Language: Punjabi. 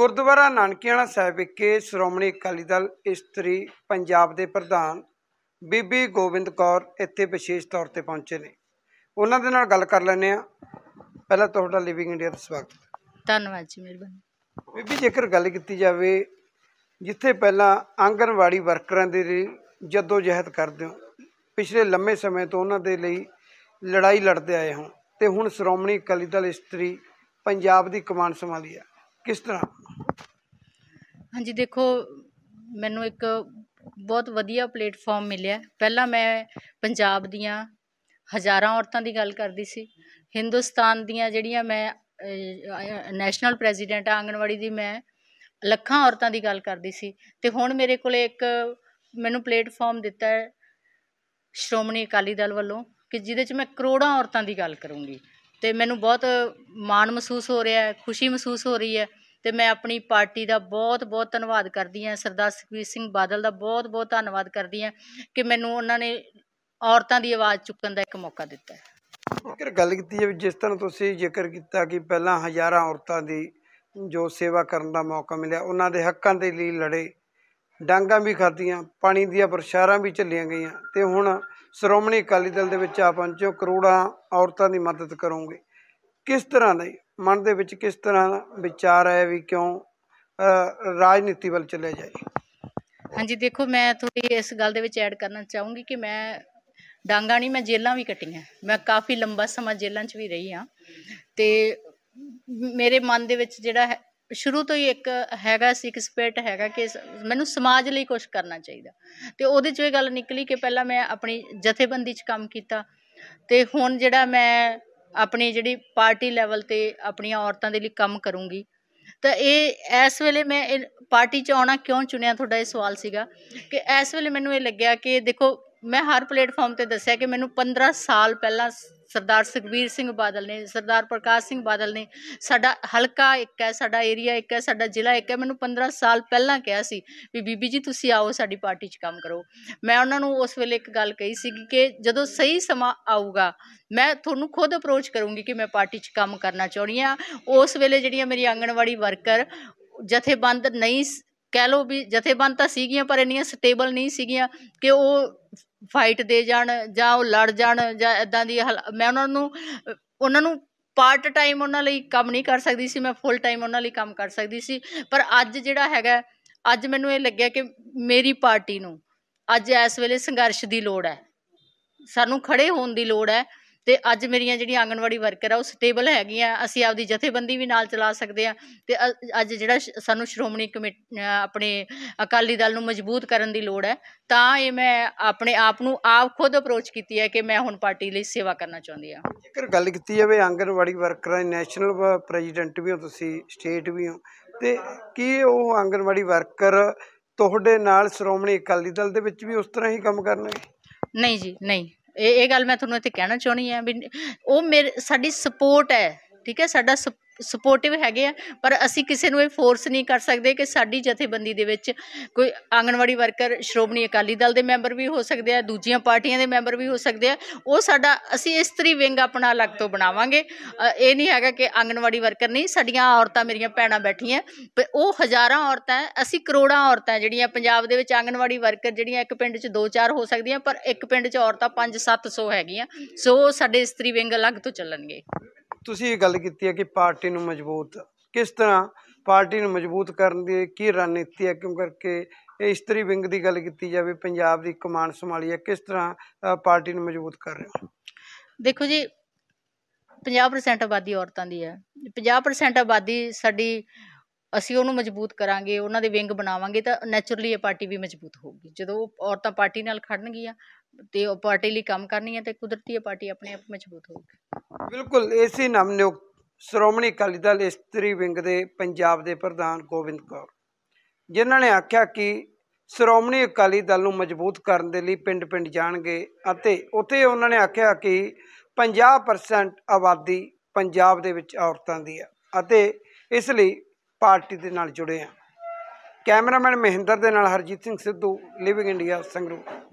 ਗੁਰਦੁਆਰਾ ਨਾਨਕੀਆਣਾ ਸਾਹਿਬ ਵਿਖੇ ਸ਼੍ਰੋਮਣੀ ਅਕਾਲੀ ਦਲ ਇਸਤਰੀ ਪੰਜਾਬ ਦੇ ਪ੍ਰਧਾਨ ਬੀਬੀ ਗੋਬਿੰਦ ਕੌਰ ਇੱਥੇ ਵਿਸ਼ੇਸ਼ ਤੌਰ ਤੇ ਪਹੁੰਚੇ ਨੇ ਉਹਨਾਂ ਦੇ ਨਾਲ ਗੱਲ ਕਰ ਲੈਣੇ ਆ ਪਹਿਲਾਂ ਤੁਹਾਡਾ ਲਿਵਿੰਗ ਇੰਡੀਆ ਦਾ ਸਵਾਗਤ ਧੰਨਵਾਦ ਜੀ ਮਿਹਰਬਾਨੀ ਬੀਬੀ ਜੇਕਰ ਗੱਲ ਕੀਤੀ ਜਾਵੇ ਜਿੱਥੇ ਪਹਿਲਾਂ ਆਂਗਨਵਾੜੀ ਵਰਕਰਾਂ ਦੇ ਲਈ ਜਦੋਂ ਜਹਿਦ ਕਰਦੇ ਹੋ ਪਿਛਲੇ ਲੰਮੇ ਸਮੇਂ ਤੋਂ ਉਹਨਾਂ ਦੇ ਲਈ ਲੜਾਈ ਲੜਦੇ ਆਏ ਹੋ ਤੇ ਹੁਣ ਸ਼੍ਰੋਮਣੀ ਅਕਾਲੀ ਦਲ ਇਸਤਰੀ ਪੰਜਾਬ ਦੀ ਕਮਾਨ ਸੰਭਾਲੀ ਹੈ ਕਿਸ ਤਰ੍ਹਾਂ ਹਾਂਜੀ ਦੇਖੋ ਮੈਨੂੰ ਇੱਕ ਬਹੁਤ ਵਧੀਆ ਪਲੇਟਫਾਰਮ ਮਿਲਿਆ ਪਹਿਲਾਂ ਮੈਂ ਪੰਜਾਬ ਦੀਆਂ ਹਜ਼ਾਰਾਂ ਔਰਤਾਂ ਦੀ ਗੱਲ ਕਰਦੀ ਸੀ ਹਿੰਦੁਸਤਾਨ ਦੀਆਂ ਜਿਹੜੀਆਂ ਮੈਂ ਨੈਸ਼ਨਲ ਪ੍ਰੈਜ਼ੀਡੈਂਟ ਆਂਗਣਵਾੜੀ ਦੀ ਮੈਂ ਲੱਖਾਂ ਔਰਤਾਂ ਦੀ ਗੱਲ ਕਰਦੀ ਸੀ ਤੇ ਹੁਣ ਮੇਰੇ ਕੋਲੇ ਇੱਕ ਮੈਨੂੰ ਪਲੇਟਫਾਰਮ ਦਿੱਤਾ ਹੈ ਸ਼੍ਰੋਮਣੀ ਅਕਾਲੀ ਦਲ ਵੱਲੋਂ ਕਿ ਜਿਹਦੇ 'ਚ ਮੈਂ ਕਰੋੜਾਂ ਔਰਤਾਂ ਦੀ ਗੱਲ ਕਰੂੰਗੀ ਤੇ ਮੈਨੂੰ ਬਹੁਤ ਮਾਣ ਮਹਿਸੂਸ ਹੋ ਰਿਹਾ ਹੈ ਖੁਸ਼ੀ ਮਹਿਸੂਸ ਹੋ ਰਹੀ ਹੈ ਤੇ ਮੈਂ ਆਪਣੀ ਪਾਰਟੀ ਦਾ ਬਹੁਤ ਬਹੁਤ ਧੰਨਵਾਦ ਕਰਦੀ ਹਾਂ ਸਰਦਾਰ ਸੁਖਵੀਰ ਸਿੰਘ ਬਾਦਲ ਦਾ ਬਹੁਤ ਬਹੁਤ ਧੰਨਵਾਦ ਕਰਦੀ ਹਾਂ ਕਿ ਮੈਨੂੰ ਉਹਨਾਂ ਨੇ ਔਰਤਾਂ ਦੀ ਆਵਾਜ਼ ਚੁੱਕਣ ਦਾ ਇੱਕ ਮੌਕਾ ਦਿੱਤਾ ਹੈ ਜੇਕਰ ਗੱਲ ਕੀਤੀ ਜਾਵੇ ਜਿਸ ਤਰ੍ਹਾਂ ਤੁਸੀਂ ਜ਼ਿਕਰ ਕੀਤਾ ਕਿ ਪਹਿਲਾਂ ਹਜ਼ਾਰਾਂ ਔਰਤਾਂ ਦੀ ਜੋ ਸੇਵਾ ਕਰਨ ਦਾ ਮੌਕਾ ਮਿਲਿਆ ਉਹਨਾਂ ਦੇ ਹੱਕਾਂ ਦੇ ਲਈ ਲੜੇ ਡਾਂਗਾਂ ਵੀ ਖਾਧੀਆਂ ਪਾਣੀ ਦੀਆਂ ਬਰਸ਼ਾਰਾਂ ਵੀ ਚੱਲੀਆਂ ਗਈਆਂ ਤੇ ਹੁਣ ਸ਼੍ਰੋਮਣੀ ਅਕਾਲੀ ਦਲ ਦੇ ਵਿੱਚ ਆ ਪਹੁੰਚੋ ਕਰੋੜਾਂ ਔਰਤਾਂ ਦੀ ਮਦਦ ਕਰੋਗੇ ਕਿਸ ਤਰ੍ਹਾਂ ਨਹੀਂ ਮਨ ਦੇ ਵਿੱਚ ਕਿਸ ਤਰ੍ਹਾਂ ਵਿਚਾਰ ਆਇਆ ਵੀ ਕਿਉਂ ਰਾਜਨੀਤੀ ਵੱਲ ਚਲੇ ਜਾਏ ਹਾਂਜੀ ਦੇਖੋ ਮੈਂ ਤੁਹਾਡੀ ਇਸ ਗੱਲ ਦੇ ਵਿੱਚ ਐਡ ਕਰਨਾ ਚਾਹੂੰਗੀ ਕਿ ਮੈਂ ਡਾਂਗਾ ਨਹੀਂ ਮੈਂ ਜੇਲਾਂ ਵੀ ਕੱਟੀਆਂ ਮੈਂ ਕਾਫੀ ਲੰਬਾ ਸਮਾਂ ਜੇਲਾਂ 'ਚ ਵੀ ਰਹੀ ਆ ਤੇ ਮੇਰੇ ਮਨ ਦੇ ਵਿੱਚ ਜਿਹੜਾ ਸ਼ੁਰੂ ਤੋਂ ਹੀ ਇੱਕ ਹੈਗਾ ਸੀ ਇੱਕ ਸਪਿਰਟ ਹੈਗਾ ਕਿ ਮੈਨੂੰ ਸਮਾਜ ਲਈ ਕੁਝ ਕਰਨਾ ਚਾਹੀਦਾ ਤੇ ਉਹਦੇ 'ਚ ਇਹ ਗੱਲ ਨਿਕਲੀ ਕਿ ਪਹਿਲਾਂ ਮੈਂ ਆਪਣੀ ਜਥੇਬੰਦੀ 'ਚ ਕੰਮ ਕੀਤਾ ਤੇ ਹੁਣ ਜਿਹੜਾ ਮੈਂ ਆਪਣੀ ਜਿਹੜੀ ਪਾਰਟੀ ਲੈਵਲ 'ਤੇ ਆਪਣੀਆਂ ਔਰਤਾਂ ਦੇ ਲਈ ਕੰਮ ਕਰੂੰਗੀ ਤਾਂ ਇਹ ਇਸ ਵੇਲੇ ਮੈਂ ਇਹ ਪਾਰਟੀ 'ਚ ਆਉਣਾ ਕਿਉਂ ਚੁਣਿਆ ਤੁਹਾਡਾ ਇਹ ਸਵਾਲ ਸੀਗਾ ਕਿ ਇਸ ਵੇਲੇ ਮੈਨੂੰ ਇਹ ਲੱਗਿਆ ਕਿ ਦੇਖੋ ਮੈਂ ਹਰ ਪਲੇਟਫਾਰਮ 'ਤੇ ਦੱਸਿਆ ਕਿ ਮੈਨੂੰ 15 ਸਾਲ ਪਹਿਲਾਂ ਸਰਦਾਰ ਸੁਖਬੀਰ ਸਿੰਘ ਬਾਦਲ ਨੇ ਸਰਦਾਰ ਪ੍ਰਕਾਸ਼ ਸਿੰਘ ਬਾਦਲ ਨੇ ਸਾਡਾ ਹਲਕਾ ਇੱਕ ਹੈ ਸਾਡਾ ਏਰੀਆ ਇੱਕ ਹੈ ਸਾਡਾ ਜ਼ਿਲ੍ਹਾ ਇੱਕ ਹੈ ਮੈਨੂੰ 15 ਸਾਲ ਪਹਿਲਾਂ ਕਿਹਾ ਸੀ ਵੀ ਬੀਬੀ ਜੀ ਤੁਸੀਂ ਆਓ ਸਾਡੀ ਪਾਰਟੀ 'ਚ ਕੰਮ ਕਰੋ ਮੈਂ ਉਹਨਾਂ ਨੂੰ ਉਸ ਵੇਲੇ ਇੱਕ ਗੱਲ ਕਹੀ ਸੀ ਕਿ ਜਦੋਂ ਸਹੀ ਸਮਾਂ ਆਊਗਾ ਮੈਂ ਤੁਹਾਨੂੰ ਖੁਦ ਅਪਰੋਚ ਕਰੂੰਗੀ ਕਿ ਮੈਂ ਪਾਰਟੀ 'ਚ ਕੰਮ ਕਰਨਾ ਚਾਹੁੰਦੀ ਆ ਉਸ ਵੇਲੇ ਜਿਹੜੀਆਂ ਮੇਰੀ ਆਂਗਣਵਾੜੀ ਵਰਕਰ ਜਥੇਬੰਦ ਨਹੀਂ ਕਹਿ ਲੋ ਵੀ ਜਥੇਬੰਦ ਤਾਂ ਸੀਗੀਆਂ ਪਰ ਇੰਨੀਆਂ ਸਟੇਬਲ ਨਹੀਂ ਸੀਗੀਆਂ ਕਿ ਉਹ ਫਾਈਟ ਦੇ ਜਾਣ ਜਾਂ ਉਹ ਲੜ ਜਾਣ ਜਾਂ ਇਦਾਂ ਦੀ ਮੈਂ ਉਹਨਾਂ ਨੂੰ ਉਹਨਾਂ ਨੂੰ ਪਾਰਟ ਟਾਈਮ ਉਹਨਾਂ ਲਈ ਕੰਮ ਨਹੀਂ ਕਰ ਸਕਦੀ ਸੀ ਮੈਂ ਫੁੱਲ ਟਾਈਮ ਉਹਨਾਂ ਲਈ ਕੰਮ ਕਰ ਸਕਦੀ ਸੀ ਪਰ ਅੱਜ ਜਿਹੜਾ ਹੈਗਾ ਅੱਜ ਮੈਨੂੰ ਇਹ ਲੱਗਿਆ ਕਿ ਮੇਰੀ ਪਾਰਟੀ ਨੂੰ ਅੱਜ ਇਸ ਵੇਲੇ ਸੰਘਰਸ਼ ਦੀ ਲੋੜ ਹੈ ਸਾਨੂੰ ਖੜੇ ਹੋਣ ਦੀ ਲੋੜ ਹੈ ਤੇ ਅੱਜ ਮੇਰੀਆਂ ਜਿਹੜੀਆਂ ਆਂਗਣਵਾੜੀ ਵਰਕਰ ਆ ਉਹ ਸਟੇਬਲ ਹੈਗੀਆਂ ਅਸੀਂ ਆਪਦੀ ਜਥੇਬੰਦੀ ਵੀ ਨਾਲ ਚਲਾ ਸਕਦੇ ਆ ਤੇ ਅੱਜ ਜਿਹੜਾ ਸਾਨੂੰ ਸ਼੍ਰੋਮਣੀ ਕਮੇਟੀ ਆਪਣੇ ਅਕਾਲੀ ਦਲ ਨੂੰ ਮਜ਼ਬੂਤ ਕਰਨ ਦੀ ਲੋੜ ਹੈ ਤਾਂ ਇਹ ਮੈਂ ਆਪਣੇ ਆਪ ਨੂੰ ਆਪ ਖੁਦ ਅਪਰੋਚ ਕੀਤੀ ਹੈ ਕਿ ਮੈਂ ਹੁਣ ਪਾਰਟੀ ਲਈ ਸੇਵਾ ਕਰਨਾ ਚਾਹੁੰਦੀ ਆ ਜੇਕਰ ਗੱਲ ਕੀਤੀ ਜਾਵੇ ਆਂਗਣਵਾੜੀ ਵਰਕਰਾਂ ਦੀ ਨੈਸ਼ਨਲ ਪ੍ਰੈਜ਼ੀਡੈਂਟ ਵੀ ਹੋ ਤੁਸੀਂ ਸਟੇਟ ਵੀ ਹੋ ਤੇ ਕੀ ਉਹ ਆਂਗਣਵਾੜੀ ਵਰਕਰ ਤੁਹਾਡੇ ਨਾਲ ਸ਼੍ਰੋਮਣੀ ਅਕਾਲੀ ਦਲ ਦੇ ਵਿੱਚ ਵੀ ਉਸ ਤਰ੍ਹਾਂ ਹੀ ਕੰਮ ਕਰਨਗੇ ਨਹੀਂ ਜੀ ਨਹੀਂ ਇਹ ਇਹ ਗੱਲ ਮੈਂ ਤੁਹਾਨੂੰ ਇੱਥੇ ਕਹਿਣਾ ਚਾਹੁੰਦੀ ਆ ਵੀ ਉਹ ਮੇਰੇ ਸਾਡੀ ਸਪੋਰਟ ਹੈ ਠੀਕ ਹੈ ਸਾਡਾ ਸਪੋਰਟਿਵ ਹੈਗੇ ਆ ਪਰ ਅਸੀਂ ਕਿਸੇ ਨੂੰ ਇਹ ਫੋਰਸ ਨਹੀਂ ਕਰ ਸਕਦੇ ਕਿ ਸਾਡੀ ਜਥੇਬੰਦੀ ਦੇ ਵਿੱਚ ਕੋਈ ਆਂਗਣਵਾੜੀ ਵਰਕਰ ਸ਼੍ਰੋਮਣੀ ਅਕਾਲੀ ਦਲ ਦੇ ਮੈਂਬਰ ਵੀ ਹੋ ਸਕਦੇ ਆ ਦੂਜੀਆਂ ਪਾਰਟੀਆਂ ਦੇ ਮੈਂਬਰ ਵੀ ਹੋ ਸਕਦੇ ਆ ਉਹ ਸਾਡਾ ਅਸੀਂ ਇਸਤਰੀ ਵਿੰਗ ਆਪਣਾ ਅਲੱਗ ਤੋਂ ਬਣਾਵਾਂਗੇ ਇਹ ਨਹੀਂ ਹੈਗਾ ਕਿ ਆਂਗਣਵਾੜੀ ਵਰਕਰ ਨਹੀਂ ਸਾਡੀਆਂ ਔਰਤਾਂ ਮੇਰੀਆਂ ਭੈਣਾਂ ਬੈਠੀਆਂ ਉਹ ਹਜ਼ਾਰਾਂ ਔਰਤਾਂ ਅਸੀਂ ਕਰੋੜਾਂ ਔਰਤਾਂ ਜਿਹੜੀਆਂ ਪੰਜਾਬ ਦੇ ਵਿੱਚ ਆਂਗਣਵਾੜੀ ਵਰਕਰ ਜਿਹੜੀਆਂ ਇੱਕ ਪਿੰਡ 'ਚ 2-4 ਹੋ ਸਕਦੀਆਂ ਪਰ ਇੱਕ ਪਿੰਡ 'ਚ ਔਰਤਾਂ 5-700 ਹੈਗੀਆਂ ਸੋ ਸਾਡੇ ਇਸਤਰੀ ਵਿੰਗ ਅਲੱਗ ਤੋਂ ਚੱਲਣਗੇ ਤੁਸੀਂ ਇਹ ਗੱਲ ਕੀਤੀ ਹੈ ਕਿ ਪਾਰਟੀ ਨੂੰ ਮਜ਼ਬੂਤ ਕਿਸ ਤਰ੍ਹਾਂ ਪਾਰਟੀ ਨੂੰ ਮਜ਼ਬੂਤ ਕਰਨ ਦੀ ਕੀ ਰਣਨੀਤੀ ਹੈ ਕਿਉਂ ਕਰਕੇ ਇਹ ਇਸਤਰੀ ਵਿੰਗ ਦੀ ਗੱਲ ਕੀਤੀ ਜਾਵੇ ਪੰਜਾਬ ਦੀ ਕਮਾਨ ਸੰਭਾਲੀ ਹੈ ਕਿਸ ਤਰ੍ਹਾਂ ਪਾਰਟੀ ਨੂੰ ਮਜ਼ਬੂਤ ਕਰ ਰਹੇ ਹੋ ਦੇਖੋ ਜੀ 50% ਆਬਾਦੀ ਔਰਤਾਂ ਦੀ ਹੈ 50% ਆਬਾਦੀ ਸਾਡੀ ਅਸੀਂ ਉਹਨੂੰ ਮਜ਼ਬੂਤ ਕਰਾਂਗੇ ਉਹਨਾਂ ਦੇ ਵਿੰਗ ਬਣਾਵਾਂਗੇ ਤਾਂ ਨੇਚਰਲੀ ਇਹ ਪਾਰਟੀ ਵੀ ਮਜ਼ਬੂਤ ਹੋਊਗੀ ਜਦੋਂ ਔਰਤਾਂ ਪਾਰਟੀ ਨਾਲ ਖੜਨਗੀਆਂ ਤੇ ਉਹ ਪਾਰਟੀ ਲਈ ਕੰਮ ਕਰਨੀਆਂ ਤੇ ਕੁਦਰਤੀ ਇਹ ਪਾਰਟੀ ਆਪਣੇ ਆਪ ਮਜ਼ਬੂਤ ਹੋਊਗੀ ਬਿਲਕੁਲ ਇਸੇ ਨਾਮ ਨਿਯੁਕਤ ਸ਼੍ਰੋਮਣੀ ਅਕਾਲੀ ਦਲ ਇਸਤਰੀ ਵਿੰਗ ਦੇ ਪੰਜਾਬ ਦੇ ਪ੍ਰਧਾਨ ਗੋਬਿੰਦ ਕੌਰ ਜਿਨ੍ਹਾਂ ਨੇ ਆਖਿਆ ਕਿ ਸ਼੍ਰੋਮਣੀ ਅਕਾਲੀ ਦਲ ਨੂੰ ਮਜ਼ਬੂਤ ਕਰਨ ਦੇ ਲਈ ਪਿੰਡ-ਪਿੰਡ ਜਾਣਗੇ ਅਤੇ ਉੱਥੇ ਉਹਨਾਂ ਨੇ ਆਖਿਆ ਕਿ 50% ਆਬਾਦੀ ਪੰਜਾਬ ਦੇ ਵਿੱਚ ਔਰਤਾਂ ਦੀ ਹੈ ਅਤੇ ਇਸ ਲਈ ਪਾਰਟੀ ਦੇ ਨਾਲ ਜੁੜੇ ਆ ਕੈਮਰਾਮੈਨ ਮਹਿੰਦਰ ਦੇ ਨਾਲ ਹਰਜੀਤ ਸਿੰਘ ਸਿੱਧੂ ਲਿਵਿੰਗ ਇੰਡੀਆ ਸੰਗਰੂਰ